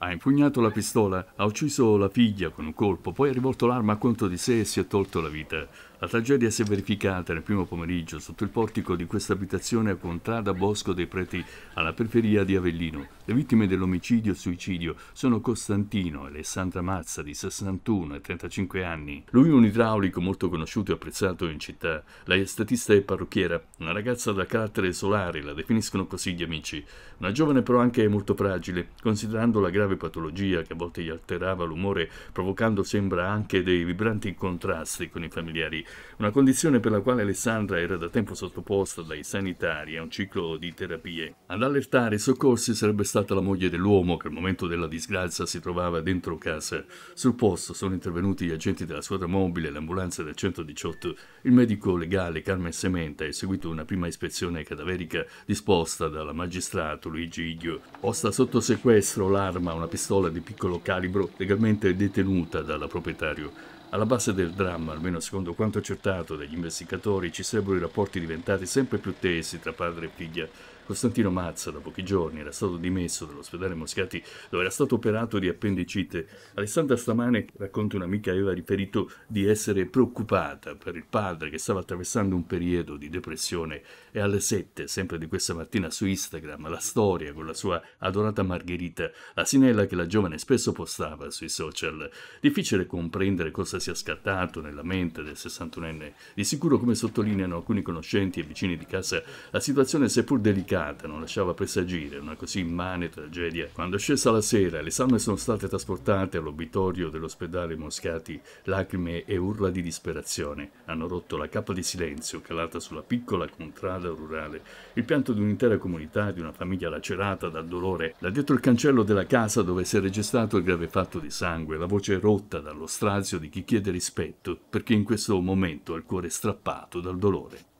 Ha impugnato la pistola, ha ucciso la figlia con un colpo, poi ha rivolto l'arma contro di sé e si è tolto la vita. La tragedia si è verificata nel primo pomeriggio sotto il portico di questa abitazione a Contrada Bosco dei Preti, alla periferia di Avellino. Le vittime dell'omicidio-suicidio sono Costantino e Alessandra Mazza, di 61 e 35 anni. Lui è un idraulico molto conosciuto e apprezzato in città. Lei è statista e parrucchiera, una ragazza da carattere solare, la definiscono così gli amici. Una giovane però anche molto fragile, considerando la grave grave patologia che a volte gli alterava l'umore, provocando sembra anche dei vibranti contrasti con i familiari, una condizione per la quale Alessandra era da tempo sottoposta dai sanitari a un ciclo di terapie. Ad allertare i soccorsi sarebbe stata la moglie dell'uomo che al momento della disgrazia si trovava dentro casa. Sul posto sono intervenuti gli agenti della squadra mobile, e l'ambulanza del 118, il medico legale Carmen Sementa ha eseguito una prima ispezione cadaverica disposta dal magistrato Luigi Iglio. Posta sotto sequestro l'arma una pistola di piccolo calibro legalmente detenuta dal proprietario. Alla base del dramma, almeno secondo quanto accertato dagli investigatori, ci sarebbero i rapporti diventati sempre più tesi tra padre e figlia, Costantino Mazza, da pochi giorni, era stato dimesso dall'ospedale Moscati dove era stato operato di appendicite. Alessandra stamane, racconta un'amica, aveva riferito di essere preoccupata per il padre che stava attraversando un periodo di depressione e alle 7, sempre di questa mattina su Instagram, la storia con la sua adorata Margherita, la sinella che la giovane spesso postava sui social. Difficile comprendere cosa sia scattato nella mente del 61enne. Di sicuro, come sottolineano alcuni conoscenti e vicini di casa, la situazione seppur delicata spiegata, non lasciava presagire una così immane tragedia. Quando è scesa la sera, le salme sono state trasportate all'obitorio dell'ospedale Moscati, lacrime e urla di disperazione hanno rotto la cappa di silenzio calata sulla piccola contrada rurale, il pianto di un'intera comunità, di una famiglia lacerata dal dolore. Da dietro il cancello della casa dove si è registrato il grave fatto di sangue, la voce rotta dallo strazio di chi chiede rispetto, perché in questo momento ha il cuore strappato dal dolore.